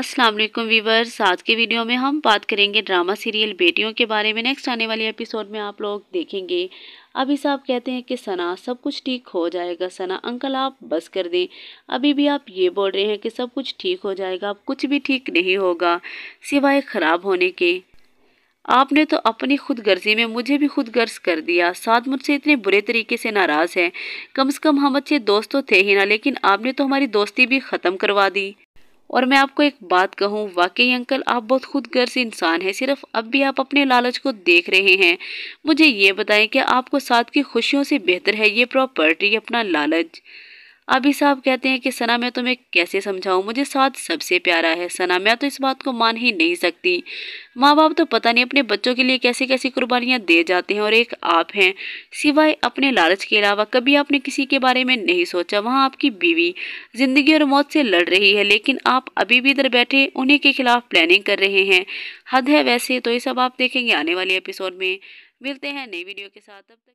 अस्सलाम वालेकुम वीवर्स आज के वीडियो में हम बात करेंगे ड्रामा सीरियल बेटियों के बारे में नेक्स्ट आने वाले एपिसोड में आप लोग देखेंगे अभी साहब कहते हैं कि सना सब कुछ ठीक हो जाएगा सना अंकल आप बस कर दें अभी भी आप ये बोल रहे हैं कि सब कुछ ठीक हो जाएगा अब कुछ भी ठीक नहीं होगा सिवाय ख़राब होने के आपने तो अपनी खुद गर्जी में मुझे भी खुद गर्ज कर दिया साथ मुझसे इतने बुरे तरीके से नाराज़ हैं कम से कम हम अच्छे दोस्त तो थे ही ना लेकिन आपने तो हमारी दोस्ती भी ख़त्म करवा दी और मैं आपको एक बात कहूँ वाकई अंकल आप बहुत खुद गर्ज इंसान हैं सिर्फ अब भी आप अपने लालच को देख रहे हैं मुझे ये बताएं कि आपको साथ की खुशियों से बेहतर है ये प्रॉपर्टी अपना लालच अभी साहब कहते हैं कि सना मैं तुम्हें कैसे समझाऊं मुझे साथ सबसे प्यारा है सना मैं तो इस बात को मान ही नहीं सकती माँ बाप तो पता नहीं अपने बच्चों के लिए कैसी कैसी कुर्बानियाँ दे जाते हैं और एक आप हैं सिवाय अपने लालच के अलावा कभी आपने किसी के बारे में नहीं सोचा वहाँ आपकी बीवी ज़िंदगी और मौत से लड़ रही है लेकिन आप अभी भी इधर बैठे उन्हीं के खिलाफ प्लानिंग कर रहे हैं हद है वैसे तो ये सब आप देखेंगे आने वाले एपिसोड में मिलते हैं नई वीडियो के साथ अब तक